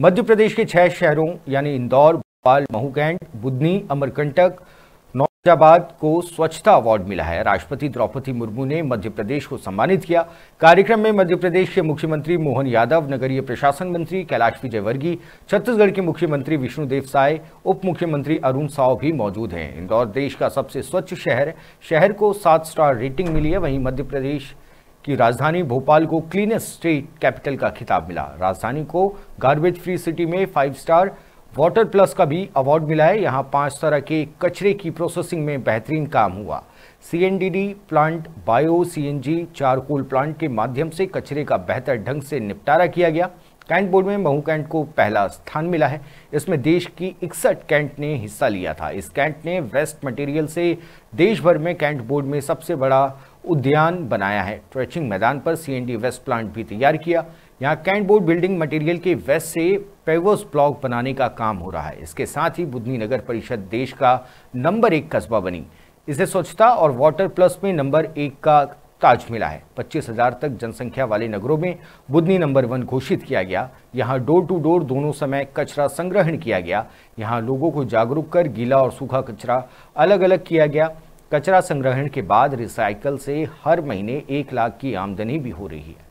मध्य प्रदेश के छह शहरों यानी इंदौर भोपाल महूकैंट बुदनी अमरकंटक नौजाबाद को स्वच्छता अवार्ड मिला है राष्ट्रपति द्रौपदी मुर्मू ने मध्य प्रदेश को सम्मानित किया कार्यक्रम में मध्य प्रदेश के मुख्यमंत्री मोहन यादव नगरीय प्रशासन मंत्री कैलाश विजयवर्गीय छत्तीसगढ़ के मुख्यमंत्री विष्णुदेव साय उप मुख्यमंत्री अरुण साव भी मौजूद हैं इंदौर देश का सबसे स्वच्छ शहर शहर को सात स्टार रेटिंग मिली है वहीं मध्य प्रदेश कि राजधानी भोपाल को क्लीनेस्ट स्टेट कैपिटल का खिताब मिला राजधानी को गार्बेज फ्री सिटी में फाइव स्टार वाटर प्लस का भी अवार्ड मिला है यहाँ पांच तरह के कचरे की प्रोसेसिंग में बेहतरीन काम हुआ CNDD plant bio CNG charcoal plant के माध्यम से कचरे का बेहतर ढंग से निपटारा किया गया कैंट बोर्ड में महू कैंट को पहला स्थान मिला है इसमें देश की इकसठ कैंट ने हिस्सा लिया था इस कैंट ने वेस्ट मटेरियल से देश भर में कैंट बोर्ड में सबसे बड़ा उद्यान बनाया है ट्रेचिंग मैदान पर सीएनडी वेस्ट प्लांट भी तैयार किया यहाँ कैंट बोर्ड बिल्डिंग मटेरियल के वेस्ट से पेवर्स ब्लॉक बनाने का काम हो रहा है इसके साथ ही बुधनी नगर परिषद देश का नंबर एक कस्बा बनी इसे स्वच्छता और वाटर प्लस में नंबर एक का ताज मिला है पच्चीस हजार तक जनसंख्या वाले नगरों में बुधनी नंबर वन घोषित किया गया यहाँ डोर टू डोर दोनों समय कचरा संग्रहण किया गया यहाँ लोगों को जागरूक कर गीला और सूखा कचरा अलग अलग किया गया कचरा संग्रहण के बाद रिसाइकल से हर महीने एक लाख की आमदनी भी हो रही है